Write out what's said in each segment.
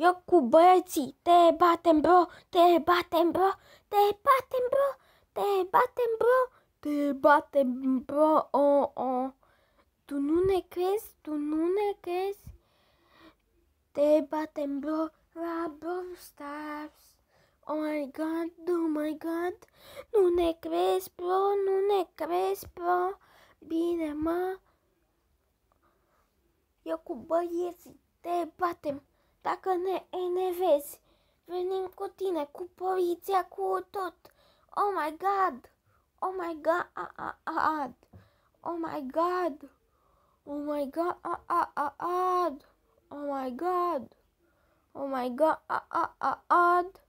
Eu cu băieții te batem bro, te batem bro, te batem bro, te batem bro, te batem bro, oh, oh. Tu nu ne crezi, tu nu ne crezi? Te batem bro, la bro stars. Oh my god, oh my god, nu ne crezi bro, nu ne crezi bro. Bine mă, eu cu băieții te batem dacă ne enervezi, venim cu tine, cu poliția, cu tot. Oh my god! Oh my god! Oh my god! Oh my god! Oh my god! Oh my god! Oh my god!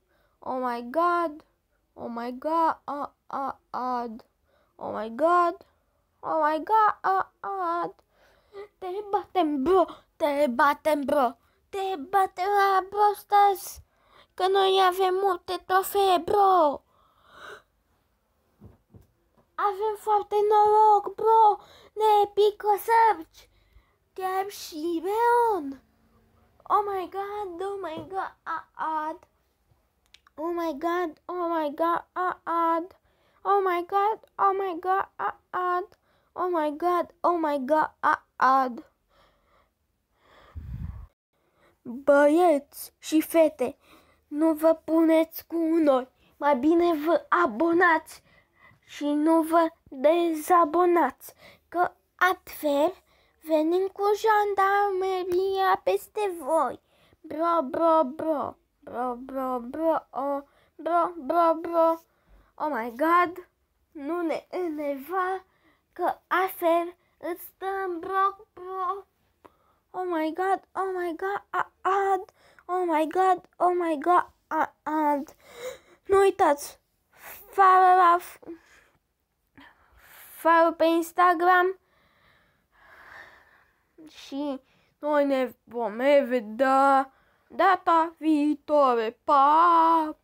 Oh my god! Oh my god! Oh my god! Te batem, bro! Te batem, bro! Te bate la Bostas, că noi avem multe trofee, bro! Avem foarte noroc, bro! Ne pică sărci! Chiar și Leon! Oh my god, oh my god, ah, Oh my god, oh my god, ah, Oh my god, oh my god, ah, Oh my god, oh my god, ah, Băieți și fete, nu vă puneți cu noi, mai bine vă abonați și nu vă dezabonați, că altfel venim cu jandarmeria peste voi. Bro, bro, bro, bro, bro, bro, oh, bro, bro, bro, oh my god, nu ne eneva, că altfel îți stăm bro, bro, oh my god, oh my god, ah, my god, oh my god, uh, and nu uitați, follow follow pe Instagram și noi ne vom vedea data viitoare. Pa!